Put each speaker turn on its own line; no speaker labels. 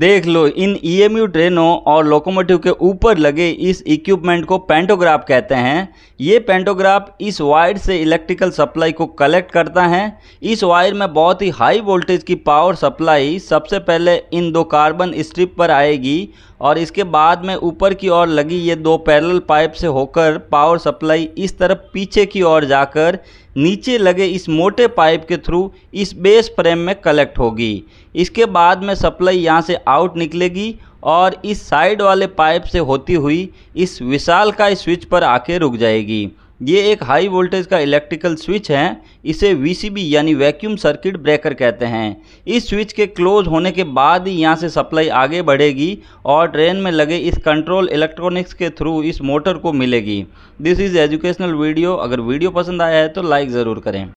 देख लो इन ई e ट्रेनों और लोकोमोटिव के ऊपर लगे इस इक्विपमेंट को पेंटोग्राफ कहते हैं ये पेंटोग्राफ इस वायर से इलेक्ट्रिकल सप्लाई को कलेक्ट करता है इस वायर में बहुत ही हाई वोल्टेज की पावर सप्लाई सबसे पहले इन दो कार्बन स्ट्रिप पर आएगी और इसके बाद में ऊपर की ओर लगी ये दो पैरल पाइप से होकर पावर सप्लाई इस तरफ पीछे की ओर जाकर नीचे लगे इस मोटे पाइप के थ्रू इस बेस फ्रेम में कलेक्ट होगी इसके बाद में सप्लाई यहाँ से आउट निकलेगी और इस साइड वाले पाइप से होती हुई इस विशाल का स्विच पर आके रुक जाएगी ये एक हाई वोल्टेज का इलेक्ट्रिकल स्विच है इसे वीसीबी यानी वैक्यूम सर्किट ब्रेकर कहते हैं इस स्विच के क्लोज होने के बाद ही यहाँ से सप्लाई आगे बढ़ेगी और ट्रेन में लगे इस कंट्रोल इलेक्ट्रॉनिक्स के थ्रू इस मोटर को मिलेगी दिस इज़ एजुकेशनल वीडियो अगर वीडियो पसंद आया है तो लाइक ज़रूर करें